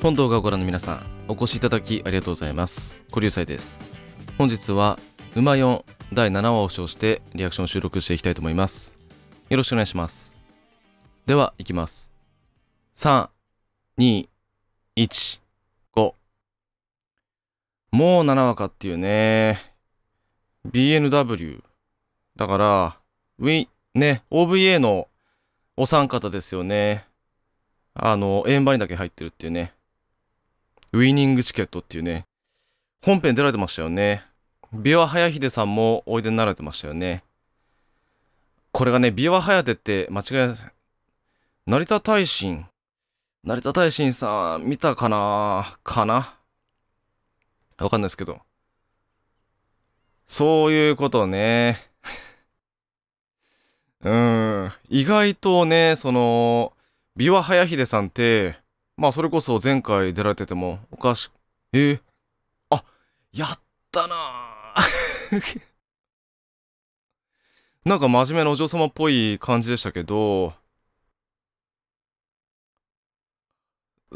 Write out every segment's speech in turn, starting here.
本動画をご覧の皆さん、お越しいただきありがとうございます。小流祭です。本日は、馬4第7話を称してリアクション収録していきたいと思います。よろしくお願いします。では、いきます。3、2、1、5。もう7話かっていうね。BNW。だから、ウィ、ね、OVA のお三方ですよね。あの、円盤にだけ入ってるっていうね。ウィニングチケットっていうね、本編出られてましたよね。ビワハヤヒデさんもおいでになられてましたよね。これがね、ビワハヤテって間違いない成田大臣。成田大臣さん、見たかなかなわかんないですけど。そういうことね。うん。意外とね、その、ビワハヤヒデさんって、まあそれこそ前回出られててもおかしえー、あやったな なんか真面目なお嬢様っぽい感じでしたけど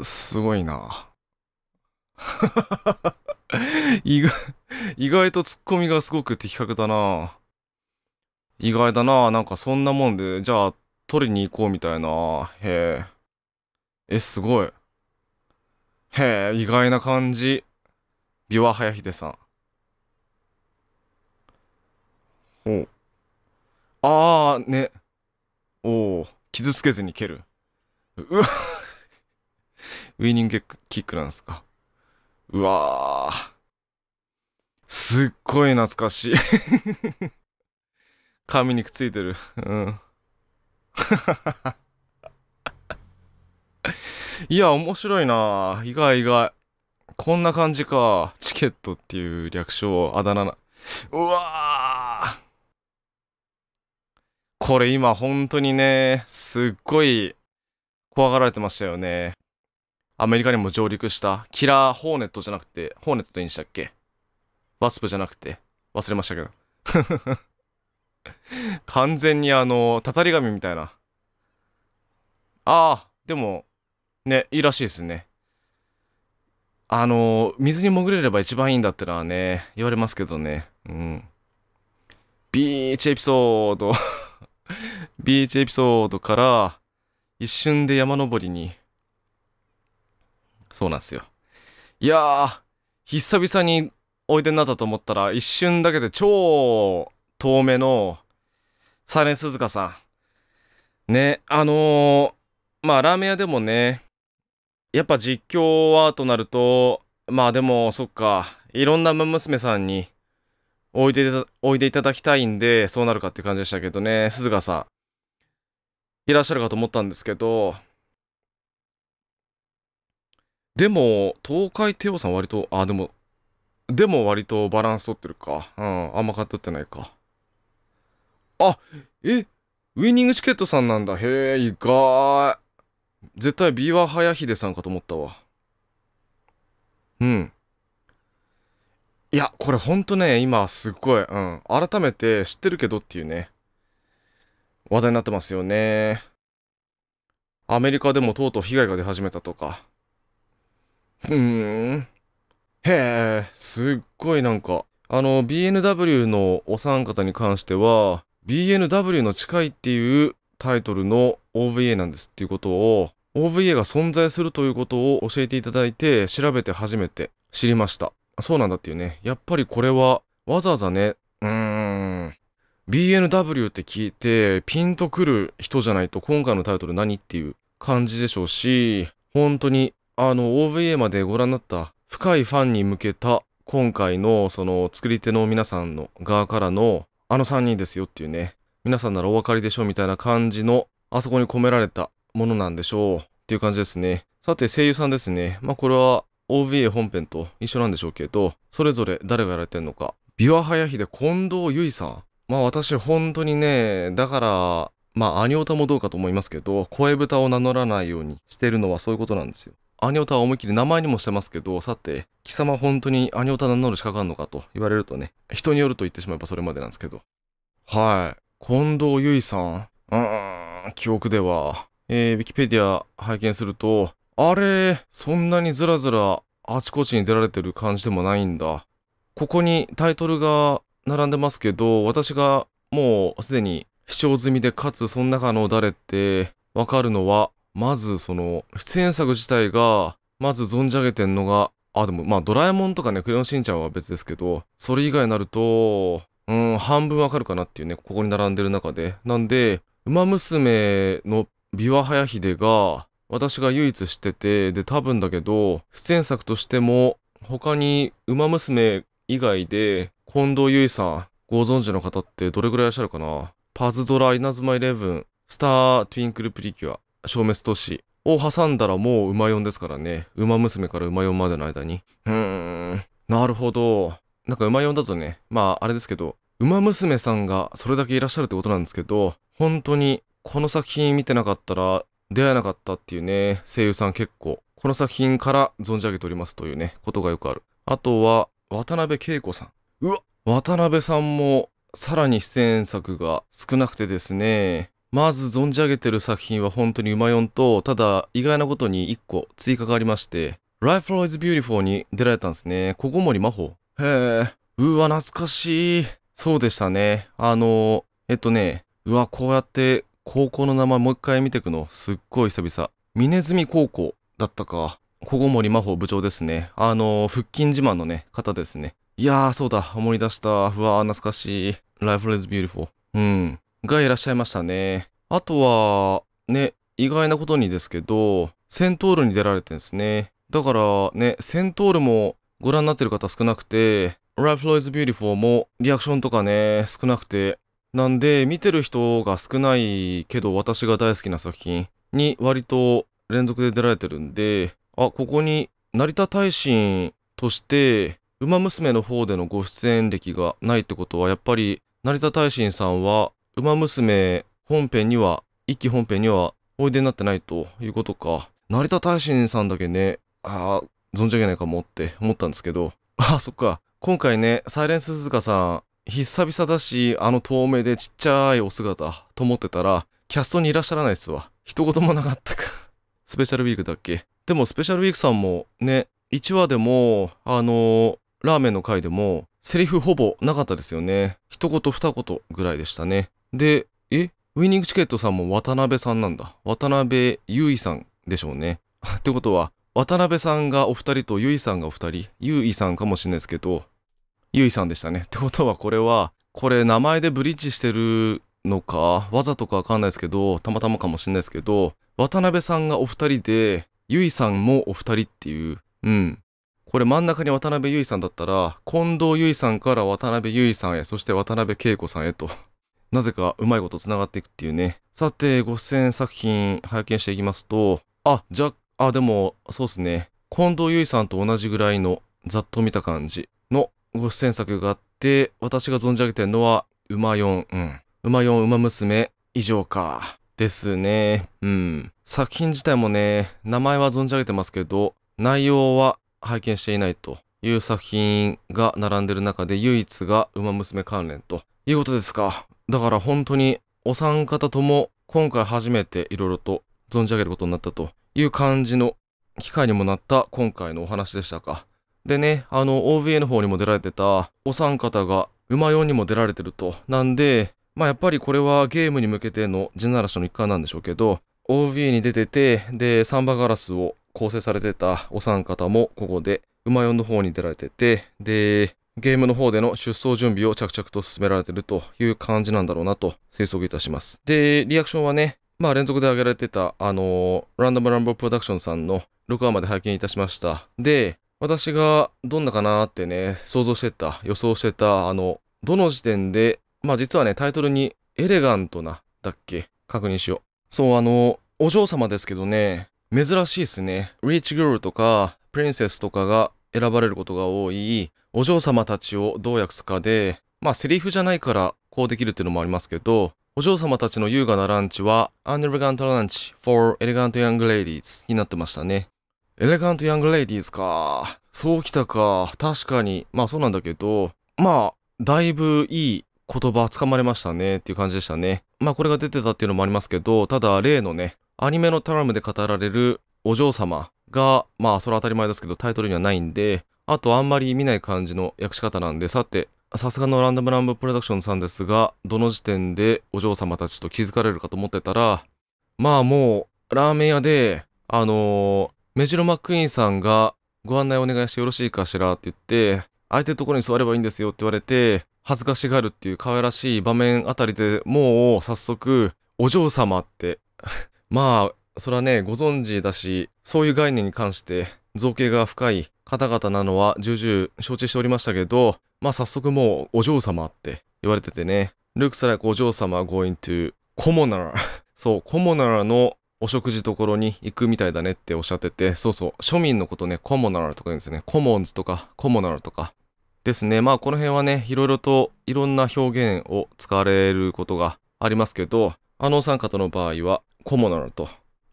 すごいな 意外意外とツッコミがすごく的確だな意外だななんかそんなもんでじゃあ取りに行こうみたいなへええ、すごい。へえ、意外な感じ。びわはやひでさん。おああ、ね。おお、傷つけずに蹴る。うわ ウイニングキックなんですか。うわあ。すっごい懐かしい 髪にくっついてる。うん。いや、面白いな意外意外。こんな感じか。チケットっていう略称、あだ名な。うわこれ今本当にね、すっごい怖がられてましたよね。アメリカにも上陸したキラーホーネットじゃなくて、ホーネットっていんでしたっけワスプじゃなくて、忘れましたけど。完全にあの、たたり神みたいな。ああ、でも、ね、いいらしいですね。あの、水に潜れれば一番いいんだってのはね、言われますけどね。うん。ビーチエピソード ビーチエピソードから、一瞬で山登りに。そうなんですよ。いや久々においでになったと思ったら、一瞬だけで超遠目の、サイレンスズカさん。ね、あのー、まあ、ラーメン屋でもね、やっぱ実況はとなると、まあでも、そっか、いろんな娘さんにおいでおいでいただきたいんで、そうなるかって感じでしたけどね、鈴鹿さん、いらっしゃるかと思ったんですけど、でも、東海帝王さん割と、あ、でも、でも割とバランス取ってるか。うん、あんま買っとってないか。あ、え、ウィニングチケットさんなんだ。へえ、意外。絶対ビワ早秀さんかと思ったわうんいやこれほんとね今すっごい、うん、改めて知ってるけどっていうね話題になってますよねアメリカでもとうとう被害が出始めたとかうんへえすっごいなんかあの BNW のお三方に関しては BNW の近いっていうタイトルの OVA なんですっていうことを OVA が存在するということを教えていただいて調べて初めて知りましたそうなんだっていうねやっぱりこれはわざわざねうーん BNW って聞いてピンとくる人じゃないと今回のタイトル何っていう感じでしょうし本当にあの OVA までご覧になった深いファンに向けた今回のその作り手の皆さんの側からのあの3人ですよっていうね皆さんならお分かりでしょうみたいな感じの、あそこに込められたものなんでしょうっていう感じですね。さて、声優さんですね。まあ、これは OVA 本編と一緒なんでしょうけど、それぞれ誰がやられてんのか。ビワハヤヒで近藤結衣さん。まあ私本当にね、だから、まあアニオタもどうかと思いますけど、声豚を名乗らないようにしてるのはそういうことなんですよ。アニオタは思いっきり名前にもしてますけど、さて、貴様本当にアニオタ名乗る資格あんのかと言われるとね、人によると言ってしまえばそれまでなんですけど。はい。近藤結衣さん。うーん、記憶では。えー、Wikipedia 拝見すると、あれ、そんなにずらずらあちこちに出られてる感じでもないんだ。ここにタイトルが並んでますけど、私がもうすでに視聴済みで、かつその中の誰ってわかるのは、まずその、出演作自体が、まず存じ上げてんのが、あ、でもまあドラえもんとかね、クレヨンしんちゃんは別ですけど、それ以外になると、うん、半分わかるかなっていうね、ここに並んでる中で。なんで、ウマ娘の琵琶早秀が、私が唯一知ってて、で、多分だけど、出演作としても、他にウマ娘以外で、近藤優衣さん、ご存知の方ってどれぐらいいらっしゃるかなパズドラ、イナズマイレブン、スター・トゥインクル・プリキュア、消滅都市を挟んだらもう馬4ですからね。馬娘から馬4までの間に。うーん。なるほど。なんか馬四んだとね、まああれですけど、馬娘さんがそれだけいらっしゃるってことなんですけど、本当にこの作品見てなかったら出会えなかったっていうね、声優さん結構、この作品から存じ上げておりますというね、ことがよくある。あとは、渡辺恵子さん。うわ渡辺さんも、さらに出演作が少なくてですね、まず存じ上げてる作品は本当に馬四と、ただ意外なことに1個追加がありまして、Life Flow is Beautiful に出られたんですね。小森真帆。へえ。うわ、懐かしい。そうでしたね。あの、えっとね、うわ、こうやって高校の名前もう一回見てくの。すっごい久々。峰住高校だったか。小ごり真帆部長ですね。あの、腹筋自慢のね、方ですね。いやー、そうだ。思い出した。うわ懐かしい。Life is beautiful. うん。がいらっしゃいましたね。あとは、ね、意外なことにですけど、セントールに出られてるんですね。だからね、セントールもご覧になってる方少なくて、Life Flow is Beautiful もリアクションとかね、少なくて、なんで、見てる人が少ないけど私が大好きな作品に割と連続で出られてるんで、あ、ここに成田大臣として、馬娘の方でのご出演歴がないってことは、やっぱり成田大臣さんは、馬娘本編には、一期本編にはおいでになってないということか。成田大臣さんだけね、ああ、存じ上げないかもって思ったんですけど、あ、そっか。今回ね、サイレンス鈴鹿さん、久々だし、あの透明でちっちゃいお姿と思ってたら、キャストにいらっしゃらないっすわ。一言もなかったか。スペシャルウィークだっけでもスペシャルウィークさんもね、1話でも、あのー、ラーメンの回でも、セリフほぼなかったですよね。一言二言ぐらいでしたね。で、えウィニングチケットさんも渡辺さんなんだ。渡辺優衣さんでしょうね。ってことは、渡辺さんがお二人とゆいさんがお二人ゆいさんかもしれないですけどゆいさんでしたねってことはこれはこれ名前でブリッジしてるのかわざとかわかんないですけどたまたまかもしれないですけど渡辺さんがお二人でゆいさんもお二人っていううんこれ真ん中に渡辺結衣さんだったら近藤結衣さんから渡辺結衣さんへそして渡辺恵子さんへと なぜかうまいことつながっていくっていうねさてご出演作品拝見していきますとあ若あ、でも、そうですね。近藤結衣さんと同じぐらいの、ざっと見た感じのご出演作があって、私が存じ上げてるのは、馬四、うん。馬四、馬娘、以上か。ですね。うん。作品自体もね、名前は存じ上げてますけど、内容は拝見していないという作品が並んでる中で唯一が馬娘関連ということですか。だから本当にお三方とも今回初めていろいろと存じ上げることになったという感じの機会にもなった今回のお話でしたか。でね、あの OVA の方にも出られてたお三方が馬4にも出られてると。なんで、まあやっぱりこれはゲームに向けての地ならしの一環なんでしょうけど、OVA に出てて、で、サンバガラスを構成されてたお三方もここで馬4の方に出られてて、で、ゲームの方での出走準備を着々と進められてるという感じなんだろうなと推測いたします。で、リアクションはね、まあ連続で挙げられてた、あのー、ランダムランボプロダクションさんの6話まで拝見いたしました。で、私がどんなかなってね、想像してた、予想してた、あの、どの時点で、まあ実はね、タイトルにエレガントな、だっけ確認しよう。そう、あの、お嬢様ですけどね、珍しいっすね。リーチグールとか、プリンセスとかが選ばれることが多い、お嬢様たちをどう訳すかで、まあセリフじゃないからこうできるっていうのもありますけど、お嬢様たちの優雅なランチは、アンエレガントランチ for elegant young ladies になってましたね。エレガントヤングレディーズか。そうきたか。確かに。まあそうなんだけど、まあ、だいぶいい言葉つかまれましたねっていう感じでしたね。まあこれが出てたっていうのもありますけど、ただ例のね、アニメのタラムで語られるお嬢様が、まあそれは当たり前ですけどタイトルにはないんで、あとあんまり見ない感じの訳し方なんで、さて、さすがのランダムランブプロダクションさんですが、どの時点でお嬢様たちと気づかれるかと思ってたら、まあもう、ラーメン屋で、あのー、メジロマックイーンさんが、ご案内お願いしてよろしいかしらって言って、相手のところに座ればいいんですよって言われて、恥ずかしがるっていう可愛らしい場面あたりでもう早速、お嬢様って まあ、それはね、ご存知だし、そういう概念に関して造形が深い方々なのは重々承知しておりましたけど、まあ早速もうお嬢様って言われててね、looks like お嬢様 going to コモナラ。そう、コモナラのお食事ところに行くみたいだねっておっしゃってて、そうそう、庶民のことね、コモナラとか言うんですね。コモンズとか、コモナラとか。ですね。まあこの辺はね、いろいろといろんな表現を使われることがありますけど、あのお三方の場合は、コモナラと、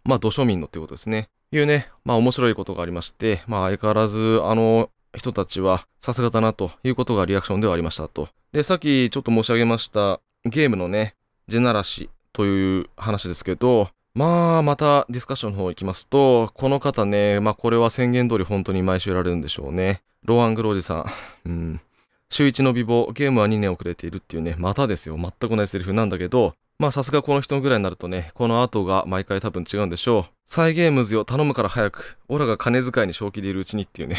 まあ、土庶民のってことですね。いうね、まあ面白いことがありまして、まあ相変わらずあの人たちはさすがだなということがリアクションではありましたと。で、さっきちょっと申し上げましたゲームのね、ジェナラシという話ですけど、まあ、またディスカッションの方行きますと、この方ね、まあこれは宣言通り本当に毎週やられるんでしょうね。ローアングロージさん。うん。週一の美貌、ゲームは2年遅れているっていうね、またですよ。全く同じセリフなんだけど、まあさすがこの人ぐらいになるとね、この後が毎回多分違うんでしょう。サイゲームズよ、頼むから早く。オラが金遣いに正気でいるうちにっていうね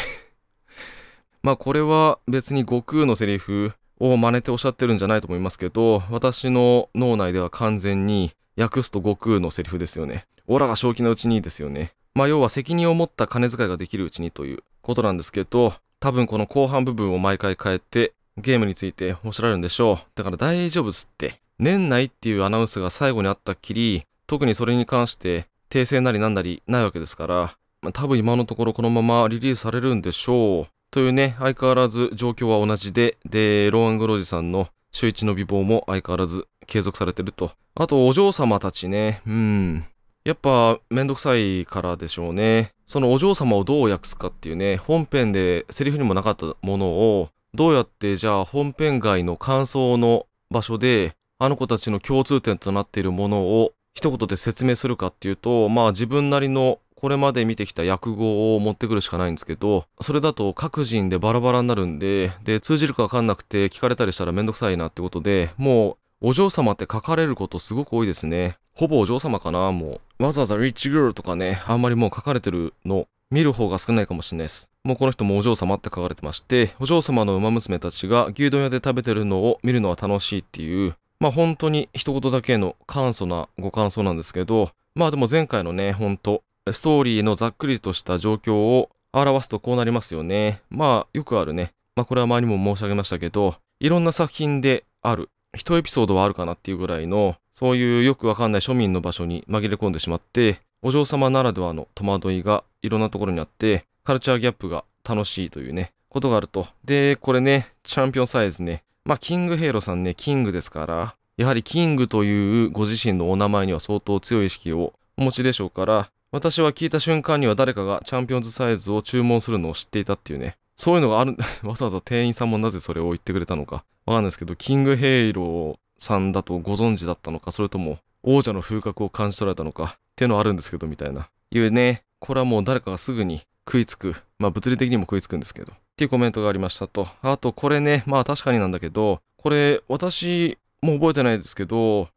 まあこれは別に悟空のセリフを真似ておっしゃってるんじゃないと思いますけど、私の脳内では完全に訳すと悟空のセリフですよね。オラが正気のうちにですよね。まあ要は責任を持った金遣いができるうちにということなんですけど、多分この後半部分を毎回変えてゲームについておっしゃられるんでしょう。だから大丈夫っすって。年内っていうアナウンスが最後にあったっきり、特にそれに関して訂正なりなんなりないわけですから、多分今のところこのままリリースされるんでしょう。というね、相変わらず状況は同じで、で、ローアン・グロージさんの週一の美貌も相変わらず継続されてると。あと、お嬢様たちね、うん。やっぱ、めんどくさいからでしょうね。そのお嬢様をどう訳すかっていうね、本編でセリフにもなかったものを、どうやってじゃあ本編外の感想の場所であの子たちの共通点となっているものを一言で説明するかっていうと、まあ自分なりのこれまで見てきた訳語を持ってくるしかないんですけど、それだと各人でバラバラになるんで、で、通じるかわかんなくて聞かれたりしたらめんどくさいなってことで、もう、お嬢様って書かれることすごく多いですね。ほぼお嬢様かな、もう。わざわざリッチグールとかね、あんまりもう書かれてるの、見る方が少ないかもしれないです。もうこの人もお嬢様って書かれてまして、お嬢様の馬娘たちが牛丼屋で食べてるのを見るのは楽しいっていう、まあ本当に一言だけの簡素なご感想なんですけど、まあでも前回のね、本当ストーリーのざっくりとした状況を表すとこうなりますよね。まあよくあるね。まあこれは前にも申し上げましたけど、いろんな作品である、一エピソードはあるかなっていうぐらいの、そういうよくわかんない庶民の場所に紛れ込んでしまって、お嬢様ならではの戸惑いがいろんなところにあって、カルチャーギャップが楽しいというね、ことがあると。で、これね、チャンピオンサイズね、まあ、キングヘイロさんね、キングですから、やはりキングというご自身のお名前には相当強い意識をお持ちでしょうから、私は聞いた瞬間には誰かがチャンピオンズサイズを注文するのを知っていたっていうね、そういうのがある、わざわざ店員さんもなぜそれを言ってくれたのか、わかんないですけど、キングヘイロさんだとご存知だったのか、それとも王者の風格を感じ取られたのか、っていうのはあるんですけど、みたいな。いうね、これはもう誰かがすぐに食いつく、まあ物理的にも食いつくんですけど、っていうコメントがありましたと。あと、これね、まあ確かになんだけど、これ、私も覚えてないですけど、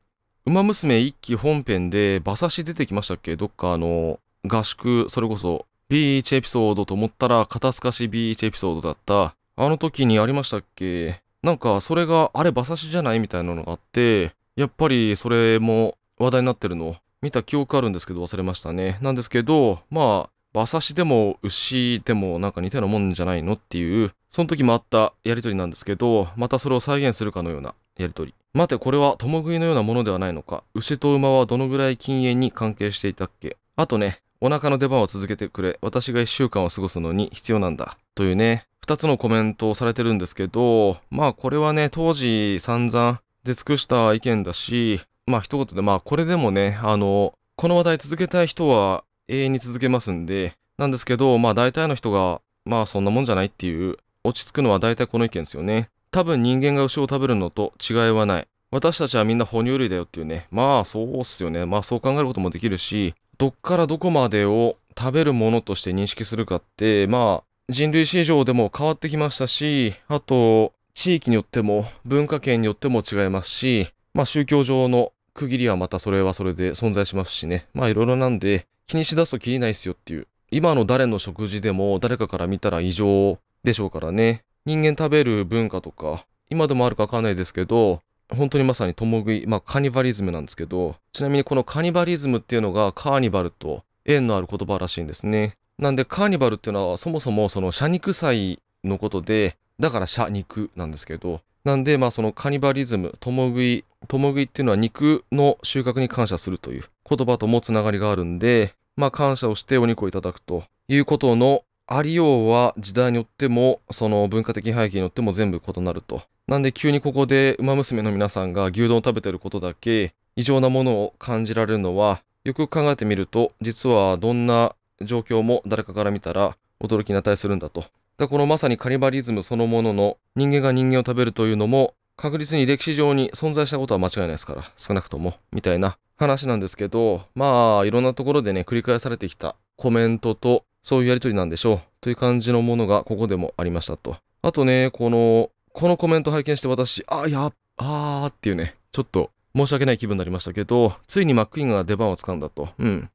ウマ娘一期本編で馬刺し出てきましたっけどっかあの、合宿、それこそ、ビーチエピソードと思ったら、肩透かしビーチエピソードだった。あの時にありましたっけなんか、それが、あれ馬刺しじゃないみたいなのがあって、やっぱりそれも話題になってるの見た記憶あるんですけど忘れましたね。なんですけど、まあ、馬刺しでも牛でもなんか似たようなもんじゃないのっていう、その時もあったやりとりなんですけど、またそれを再現するかのようなやりとり。待て、これは共食いのようなものではないのか。牛と馬はどのぐらい禁煙に関係していたっけあとね、お腹の出番を続けてくれ。私が1週間を過ごすのに必要なんだ。というね、2つのコメントをされてるんですけど、まあこれはね、当時散々出尽くした意見だし、まあ一言で、まあこれでもね、あの、この話題続けたい人は永遠に続けますんで、なんですけど、まあ大体の人が、まあそんなもんじゃないっていう、落ち着くのは大体この意見ですよね。多分人間が牛を食べるのと違いはない。私たちはみんな哺乳類だよっていうね。まあそうっすよね。まあそう考えることもできるし、どっからどこまでを食べるものとして認識するかって、まあ人類史上でも変わってきましたし、あと地域によっても文化圏によっても違いますし、まあ宗教上の区切りはまたそれはそれで存在しますしね。まあいろいろなんで、気にしだすと気にないっすよっていう。今の誰の食事でも誰かから見たら異常でしょうからね。人間食べる文化とか、今でもあるかわかんないですけど、本当にまさに共食い、まあカニバリズムなんですけど、ちなみにこのカニバリズムっていうのがカーニバルと縁のある言葉らしいんですね。なんでカーニバルっていうのはそもそもその社肉祭のことで、だから社肉なんですけど、なんで、まあ、そのカニバリズム、共食い、共食いっていうのは肉の収穫に感謝するという言葉ともつながりがあるんで、まあ、感謝をしてお肉をいただくということのありようは時代によっても、その文化的背景によっても全部異なると。なんで急にここで馬娘の皆さんが牛丼を食べてることだけ異常なものを感じられるのは、よく考えてみると、実はどんな状況も誰かから見たら驚きに値するんだとだこのまさにカニバリズムそのものの人間が人間を食べるというのも確実に歴史上に存在したことは間違いないですから少なくともみたいな話なんですけどまあいろんなところでね繰り返されてきたコメントとそういうやり取りなんでしょうという感じのものがここでもありましたとあとねこのこのコメント拝見して私あやあーっていうねちょっと申し訳ない気分になりましたけどついにマックイーンが出番をつかんだとうん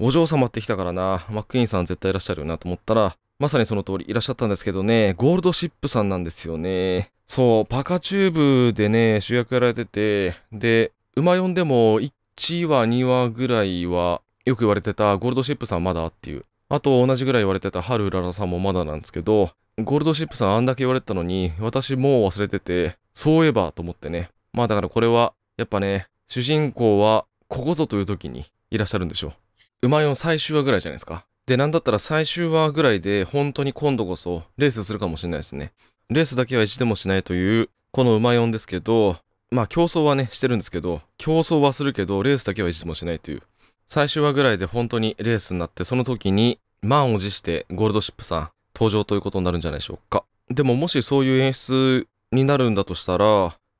お嬢様って来たからなマックイーンさん絶対いらっしゃるよなと思ったらまさにその通りいらっしゃったんですけどね、ゴールドシップさんなんですよね。そう、パカチューブでね、主役やられてて、で、馬呼んでも1話、2話ぐらいは、よく言われてたゴールドシップさんまだっていう。あと同じぐらい言われてたハルウララさんもまだなんですけど、ゴールドシップさんあんだけ言われてたのに、私もう忘れてて、そういえばと思ってね。まあだからこれは、やっぱね、主人公はここぞという時にいらっしゃるんでしょう。馬4最終話ぐらいじゃないですか。で、なんだったら最終話ぐらいで本当に今度こそレースするかもしれないですね。レースだけは一でもしないという、この馬4ですけど、まあ競争はね、してるんですけど、競争はするけど、レースだけは一でもしないという。最終話ぐらいで本当にレースになって、その時に満を持してゴールドシップさん登場ということになるんじゃないでしょうか。でももしそういう演出になるんだとしたら、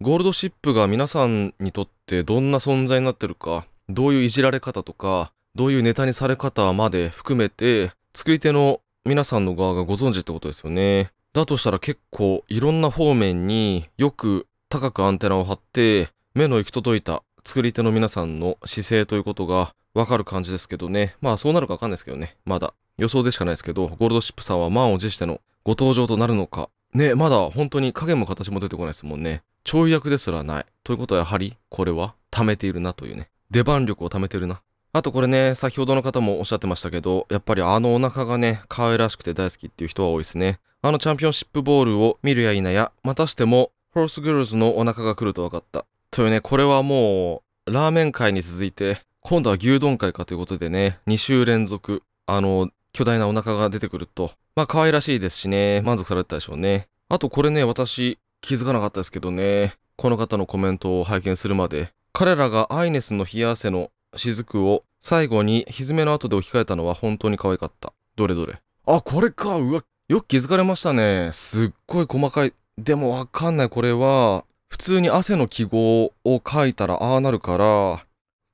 ゴールドシップが皆さんにとってどんな存在になってるか、どういういじられ方とか、どういうネタにされ方まで含めて、作り手の皆さんの側がご存知ってことですよね。だとしたら結構いろんな方面によく高くアンテナを張って、目の行き届いた作り手の皆さんの姿勢ということがわかる感じですけどね。まあそうなるかわかんないですけどね。まだ。予想でしかないですけど、ゴールドシップさんは満を持してのご登場となるのか。ね、まだ本当に影も形も出てこないですもんね。跳躍ですらない。ということはやはり、これは貯めているなというね。出番力を貯めてるな。あとこれね、先ほどの方もおっしゃってましたけど、やっぱりあのお腹がね、可愛らしくて大好きっていう人は多いですね。あのチャンピオンシップボールを見るや否や、またしても、ホースグルーズのお腹が来ると分かった。というね、これはもう、ラーメン界に続いて、今度は牛丼界かということでね、2週連続、あの、巨大なお腹が出てくると、まあ可愛らしいですしね、満足されてたでしょうね。あとこれね、私、気づかなかったですけどね、この方のコメントを拝見するまで、彼らがアイネスの冷や汗の雫を最後にひめの後で置き換えたのは本当に可愛かった。どれどれ。あ、これか。うわ、よく気づかれましたね。すっごい細かい。でもわかんない。これは、普通に汗の記号を書いたらああなるから、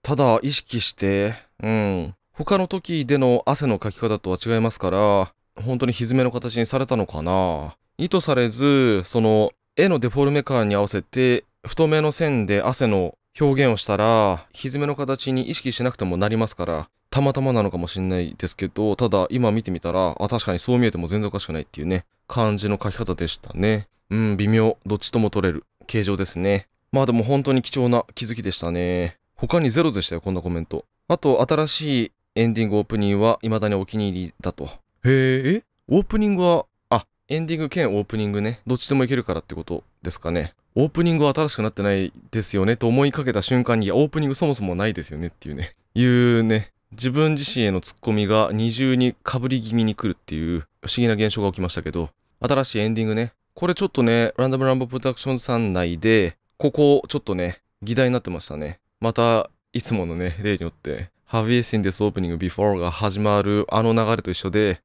ただ意識して、うん。他の時での汗の書き方とは違いますから、本当にひめの形にされたのかな。意図されず、その、絵のデフォルメ感に合わせて、太めの線で汗の表現をしたら、蹄の形に意識しなくてもなりますから、たまたまなのかもしれないですけど、ただ今見てみたら、あ、確かにそう見えても全然おかしくないっていうね、感じの書き方でしたね。うん、微妙。どっちとも取れる。形状ですね。まあでも本当に貴重な気づきでしたね。他にゼロでしたよ、こんなコメント。あと、新しいエンディングオープニングは未だにお気に入りだと。へえ、オープニングは、あ、エンディング兼オープニングね。どっちでもいけるからってことですかね。オープニングは新しくなってないですよねと思いかけた瞬間に、オープニングそもそもないですよねっていうね、いうね、自分自身へのツッコミが二重にかぶり気味に来るっていう不思議な現象が起きましたけど、新しいエンディングね、これちょっとね、ランダムランボプロダクションさん内で、ここちょっとね、議題になってましたね。また、いつものね、例によって、Have you seen this opening before? が始まるあの流れと一緒で、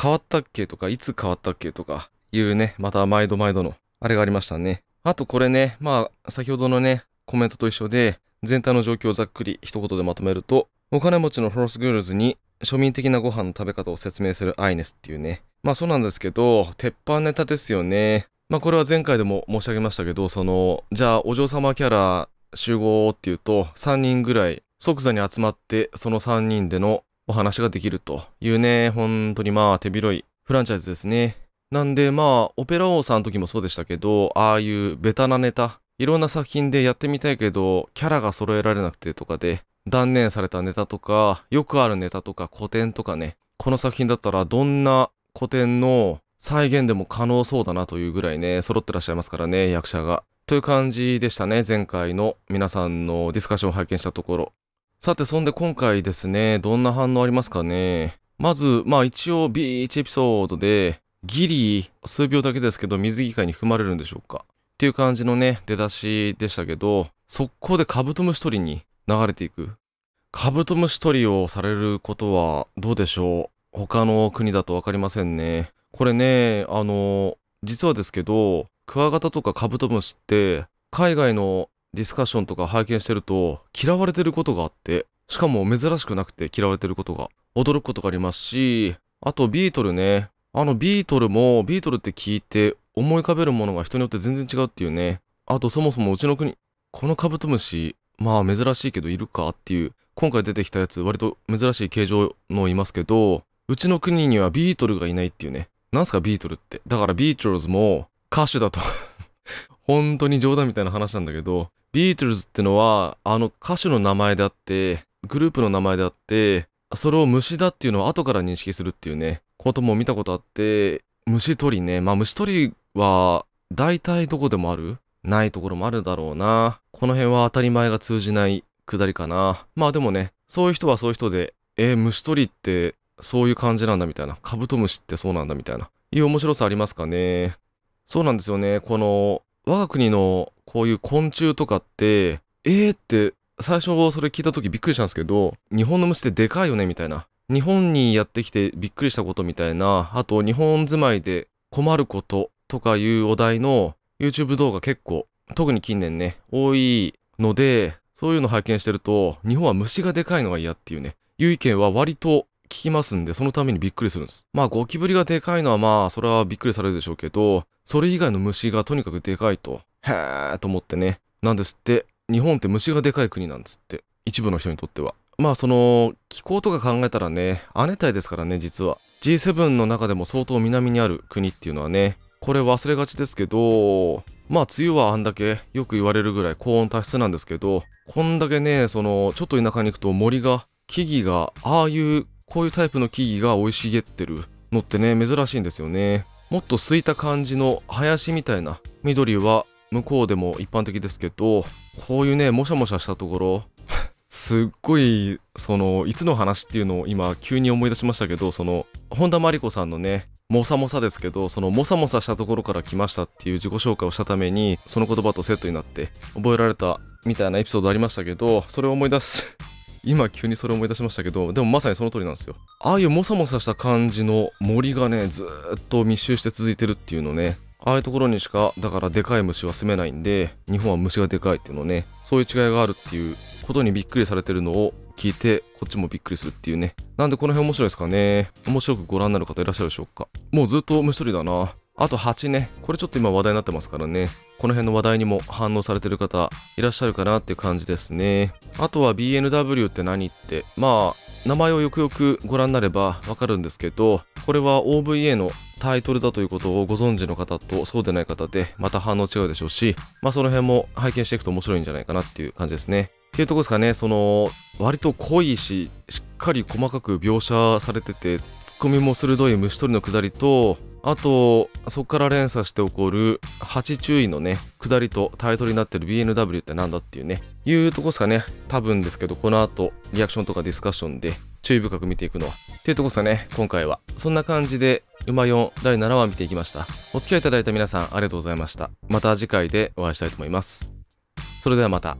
変わったっけとか、いつ変わったっけとか、いうね、また毎度毎度の、あれがありましたね。あとこれね、まあ、先ほどのね、コメントと一緒で、全体の状況をざっくり一言でまとめると、お金持ちのフロスグールズに庶民的なご飯の食べ方を説明するアイネスっていうね。まあそうなんですけど、鉄板ネタですよね。まあこれは前回でも申し上げましたけど、その、じゃあお嬢様キャラ集合っていうと、3人ぐらい即座に集まって、その3人でのお話ができるというね、本当にまあ手広いフランチャイズですね。なんでまあオペラ王さんの時もそうでしたけどああいうベタなネタいろんな作品でやってみたいけどキャラが揃えられなくてとかで断念されたネタとかよくあるネタとか古典とかねこの作品だったらどんな古典の再現でも可能そうだなというぐらいね揃ってらっしゃいますからね役者が。という感じでしたね前回の皆さんのディスカッションを拝見したところさてそんで今回ですねどんな反応ありますかねまずまあ一応ビーチエピソードでギリ数秒だけですけど水着界に含まれるんでしょうかっていう感じのね出だしでしたけど速攻でカブトムシ取りに流れていくカブトムシ取りをされることはどうでしょう他の国だと分かりませんねこれねあの実はですけどクワガタとかカブトムシって海外のディスカッションとか拝見してると嫌われてることがあってしかも珍しくなくて嫌われてることが驚くことがありますしあとビートルねあのビートルもビートルって聞いて思い浮かべるものが人によって全然違うっていうね。あとそもそもうちの国、このカブトムシ、まあ珍しいけどいるかっていう、今回出てきたやつ割と珍しい形状のいますけど、うちの国にはビートルがいないっていうね。なんすかビートルって。だからビートルズも歌手だと 本当に冗談みたいな話なんだけど、ビートルズってのはあの歌手の名前であって、グループの名前であって、それを虫だっていうのを後から認識するっていうね。ことも見たことあって、虫取りね。まあ虫取りは大体どこでもあるないところもあるだろうな。この辺は当たり前が通じないくだりかな。まあでもね、そういう人はそういう人で、えー、虫取りってそういう感じなんだみたいな。カブトムシってそうなんだみたいな。いう面白さありますかね。そうなんですよね。この、我が国のこういう昆虫とかって、えーって最初それ聞いた時びっくりしたんですけど、日本の虫ってでかいよねみたいな。日本にやってきてびっくりしたことみたいな、あと日本住まいで困ることとかいうお題の YouTube 動画結構、特に近年ね、多いので、そういうの拝見してると、日本は虫がでかいのが嫌っていうね、いう意見は割と聞きますんで、そのためにびっくりするんです。まあ、ゴキブリがでかいのはまあ、それはびっくりされるでしょうけど、それ以外の虫がとにかくでかいと、へーと思ってね。なんですって、日本って虫がでかい国なんですって、一部の人にとっては。まあその気候とか考えたらね亜熱帯ですからね実は G7 の中でも相当南にある国っていうのはねこれ忘れがちですけどまあ梅雨はあんだけよく言われるぐらい高温多湿なんですけどこんだけねそのちょっと田舎に行くと森が木々がああいうこういうタイプの木々が生い茂ってるのってね珍しいんですよねもっとすいた感じの林みたいな緑は向こうでも一般的ですけどこういうねもしゃもしゃしたところすっごいそのいつの話っていうのを今急に思い出しましたけどその本田真理子さんのねモサモサですけどそのモサモサしたところから来ましたっていう自己紹介をしたためにその言葉とセットになって覚えられたみたいなエピソードありましたけどそれを思い出す 今急にそれを思い出しましたけどでもまさにその通りなんですよああいうモサモサした感じの森がねずっと密集して続いてるっていうのねああいうところにしかだからでかい虫は住めないんで日本は虫がでかいっていうのねそういう違いがあるっていうことにびっくりされてるのを聞いて、こっちもびっくりするっていうね。なんでこの辺面白いですかね。面白くご覧になる方いらっしゃるでしょうか。もうずっと虫取りだな。あと8ね。これちょっと今話題になってますからね。この辺の話題にも反応されてる方いらっしゃるかなっていう感じですね。あとは BNW って何って、まあ、名前をよくよくご覧になればわかるんですけど、これは OVA のタイトルだということをご存知の方とそうでない方でまた反応違うでしょうし、まあその辺も拝見していくと面白いんじゃないかなっていう感じですね。っていうところですかねその割と濃いししっかり細かく描写されててツッコミも鋭い虫取りのくだりとあとそこから連鎖して起こる8注意のね下りとタイトルになってる BNW って何だっていうねいうとこですかね多分ですけどこの後リアクションとかディスカッションで注意深く見ていくのはっていうとこですかね今回はそんな感じで馬4第7話見ていきましたお付き合いいただいた皆さんありがとうございましたまた次回でお会いしたいと思いますそれではまた